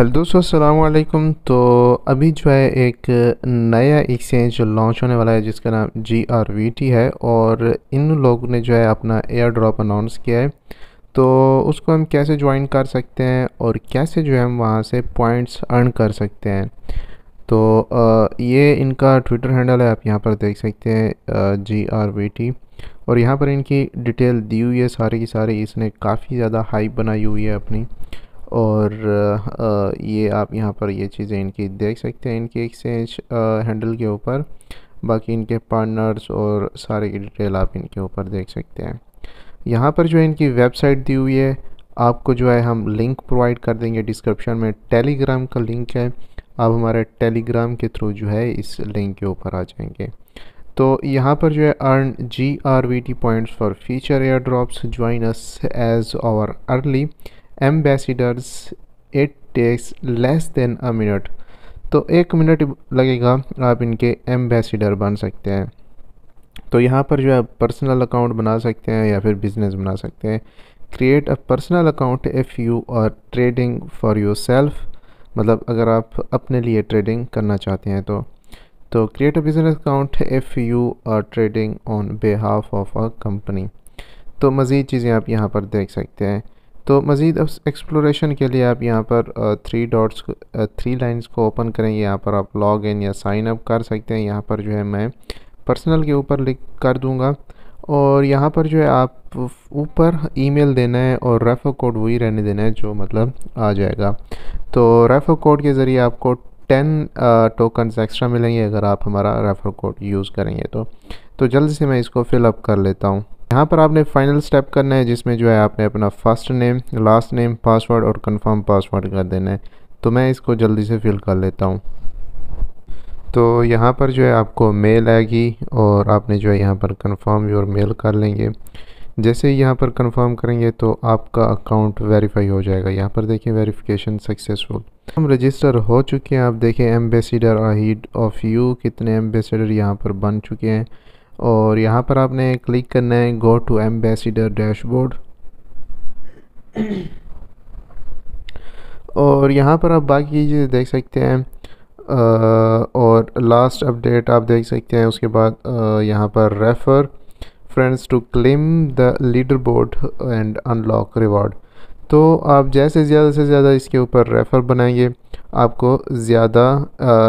Hello दोस्तों अस्सलाम तो अभी जो है एक नया एक्सचेंज लॉन्च होने वाला है जिसका नाम जी आर वी टी है और इन लोगों ने जो है अपना एयर ड्रॉप अनाउंस किया है तो उसको हम कैसे ज्वाइन कर सकते हैं और कैसे जो है हम वहाँ से पॉइंट्स अर्न कर सकते हैं तो ये इनका ट्विटर हैंडल है आप यहाँ पर देख सकते हैं जी आर वी टी और यहाँ पर इनकी डिटेल दी हुई है सारी की सारी इसने काफ़ी ज़्यादा हाइप बनाई हुई है अपनी और ये आप यहाँ पर ये चीज़ें इनकी देख सकते हैं इनकी एक्सचेंज हैंडल के ऊपर बाकी इनके पार्टनर्स और सारे की डिटेल आप इनके ऊपर देख सकते हैं यहाँ पर जो है इनकी वेबसाइट दी हुई है आपको जो है हम लिंक प्रोवाइड कर देंगे डिस्क्रिप्शन में टेलीग्राम का लिंक है आप हमारे टेलीग्राम के थ्रू जो है इस लिंक के ऊपर आ जाएंगे तो यहाँ पर जो है earn G R V T points for future airdrops join us as और early ambassadors it takes less than a minute तो एक मिनट लगेगा आप इनके एम्बेसिडर बन सकते हैं तो यहाँ पर जो है पर्सनल अकाउंट बना सकते हैं या फिर बिज़नेस बना सकते हैं create a personal account if you are trading for yourself मतलब अगर आप अपने लिए ट्रेडिंग करना चाहते हैं तो तो create a business account if you are trading on behalf of a company तो मज़ीद चीज़ें आप यहाँ पर देख सकते हैं तो मज़ीद अब एक्सप्लोरेशन के लिए आप यहाँ पर थ्री डॉट्स थ्री लाइंस को ओपन करें यहाँ पर आप लॉग इन या साइन अप कर सकते हैं यहाँ पर जो है मैं पर्सनल के ऊपर लिख कर दूँगा और यहाँ पर जो है आप ऊपर ईमेल देना है और रेफर कोड वही रहने देना है जो मतलब आ जाएगा तो रेफर कोड के ज़रिए आपको टेन टोकन एक्स्ट्रा मिलेंगे अगर आप हमारा रेफर कोड यूज़ करेंगे तो तो जल्द से मैं इसको फिलअप कर लेता हूँ यहाँ पर आपने फाइनल स्टेप करना है जिसमें जो है आपने अपना first name last name password और कंफर्म पासवर्ड कर देना है तो मैं इसको जल्दी से फिल कर लेता हूँ तो यहाँ पर जो है आपको मेल आएगी और आपने जो है यहाँ पर कंफर्म योर मेल कर लेंगे जैसे यहाँ पर कंफर्म करेंगे तो आपका अकाउंट वेरीफाई हो जाएगा यहाँ पर देखें वेरिफिकेशन सक्सेसफुल हम रजिस्टर हो चुके हैं आप देखें एम्बेसडर अहीड ऑफ़ यू कितने एम्बेसडर यहाँ पर बन चुके हैं और यहाँ पर आपने क्लिक करना है गो टू एम्बेसिडर डैशबोर्ड और यहाँ पर आप बाकी चीज़ें देख सकते हैं और लास्ट अपडेट आप देख सकते हैं उसके बाद यहाँ पर refer friends to claim the leaderboard and unlock reward तो आप जैसे ज़्यादा से ज़्यादा इसके ऊपर रेफ़र बनाएंगे आपको ज़्यादा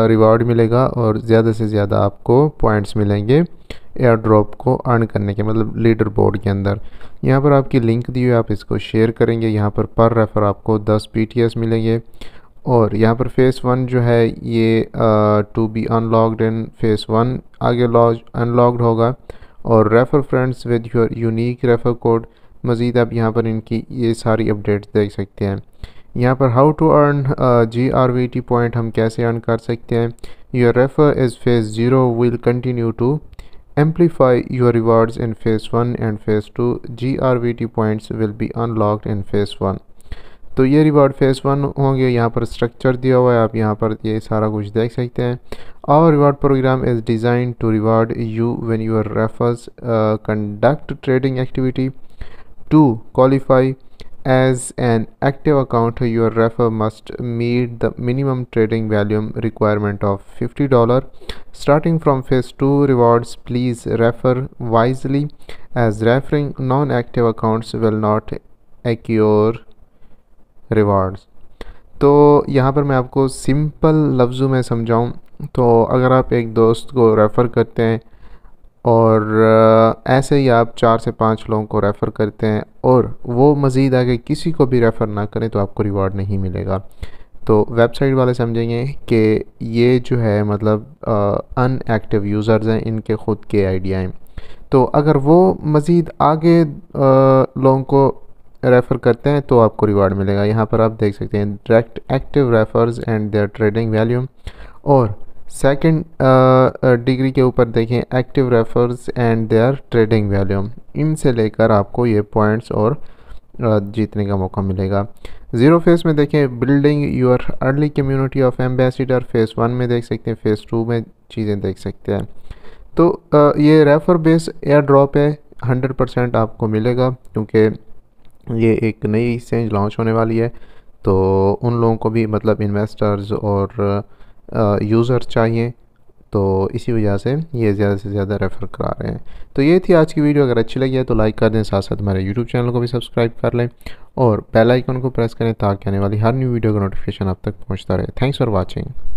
रिवॉर्ड मिलेगा और ज़्यादा से ज़्यादा आपको पॉइंट्स मिलेंगे एयर ड्रॉप को अर्न करने के मतलब लीडर बोर्ड के अंदर यहाँ पर आपकी लिंक दी हुई आप इसको शेयर करेंगे यहाँ पर पर रेफ़र आपको 10 पी मिलेंगे और यहाँ पर फ़ेस वन जो है ये to be unlocked in phase one आगे लॉज अनलॉकड होगा और refer friends with your unique refer code मज़ीद आप यहाँ पर इनकी ये सारी अपडेट्स देख सकते हैं यहाँ पर how to earn G R V T point हम कैसे अर्न कर सकते हैं your refer is phase zero will continue to amplify your rewards in phase one and phase two G R V T points will be unlocked in phase one तो ये reward phase one होंगे यहाँ पर structure दिया हुआ है आप यहाँ पर ये सारा कुछ देख सकते हैं और reward program is designed to reward you when your refers conduct trading activity To qualify as an active account, your refer must meet the minimum trading volume requirement of $50. Starting from phase 2 rewards, please refer wisely as referring non active accounts will not accrue rewards. तो यहाँ पर मैं आपको simple लफ्ज़ों में समझाऊँ तो अगर आप एक दोस्त को रेफ़र करते हैं और ऐसे ही आप चार से पाँच लोगों को रेफ़र करते हैं और वो मज़ीद आगे किसी को भी रेफ़र ना करें तो आपको रिवॉर्ड नहीं मिलेगा तो वेबसाइट वाले समझेंगे कि ये जो है मतलब अनएक्टिव यूज़र्स हैं इनके ख़ुद के आइडिया हैं तो अगर वो मज़ीद आगे लोगों को रेफ़र करते हैं तो आपको रिवॉर्ड मिलेगा यहाँ पर आप देख सकते हैं direct active refers and their trading value और सेकेंड डिग्री uh, uh, के ऊपर देखें active refers and their trading volume इनसे लेकर आपको ये पॉइंट्स और uh, जीतने का मौका मिलेगा ज़ीरो फेस में देखें building your early community of ambassador phase one में देख सकते हैं फेस टू में चीज़ें देख सकते हैं तो ये रेफर बेस एयर ड्रॉप है हंड्रेड परसेंट आपको मिलेगा क्योंकि ये एक नई एक्सचेंज लॉन्च होने वाली है तो उन लोगों को भी मतलब इन्वेस्टर्स और यूज़र चाहिए तो इसी वजह से ये ज़्यादा से ज़्यादा रेफ़र करा रहे हैं तो ये थी आज की वीडियो अगर अच्छी लगी है तो लाइक कर दें साथ साथ हमारे यूट्यूब चैनल को भी सब्सक्राइब कर लें और बेल आइकन को प्रेस करें ताकि आने वाली हर न्यू वीडियो का नोटिफिकेशन आप तक पहुंचता रहे थैंक्स फॉर वाचिंग